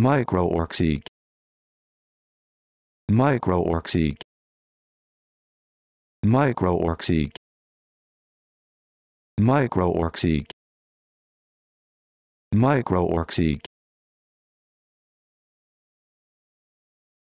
Micro Orksig Micro Orksig Micro Orksig Micro Orksig Micro Orksig